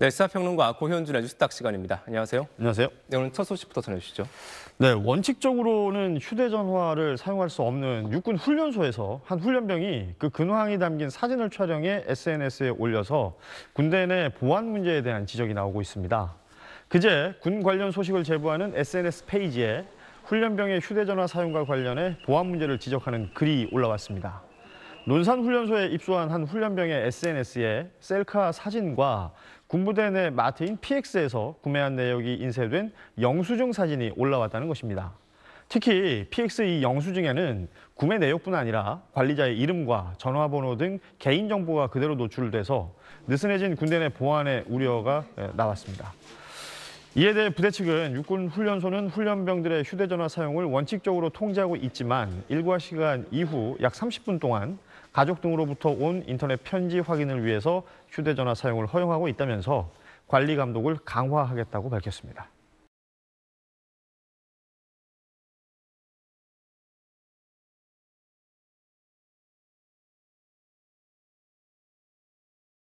네, 시사평론가 고현준 의듀스탁 시간입니다. 안녕하세요. 안녕하세요. 네, 오늘 첫 소식부터 전해주시죠. 네, 원칙적으로는 휴대전화를 사용할 수 없는 육군 훈련소에서 한 훈련병이 그 근황이 담긴 사진을 촬영해 SNS에 올려서 군대 내 보안 문제에 대한 지적이 나오고 있습니다. 그제 군 관련 소식을 제보하는 SNS 페이지에 훈련병의 휴대전화 사용과 관련해 보안 문제를 지적하는 글이 올라왔습니다. 논산훈련소에 입소한 한 훈련병의 SNS에 셀카 사진과 군부대 내 마트인 PX에서 구매한 내역이 인쇄된 영수증 사진이 올라왔다는 것입니다. 특히 PX 이 영수증에는 구매 내역뿐 아니라 관리자의 이름과 전화번호 등 개인정보가 그대로 노출돼서 느슨해진 군대 내 보안의 우려가 나왔습니다. 이에 대해 부대 측은 육군 훈련소는 훈련병들의 휴대전화 사용을 원칙적으로 통제하고 있지만 일과 시간 이후 약 30분 동안 가족 등으로부터 온 인터넷 편지 확인을 위해서 휴대전화 사용을 허용하고 있다면서 관리 감독을 강화하겠다고 밝혔습니다.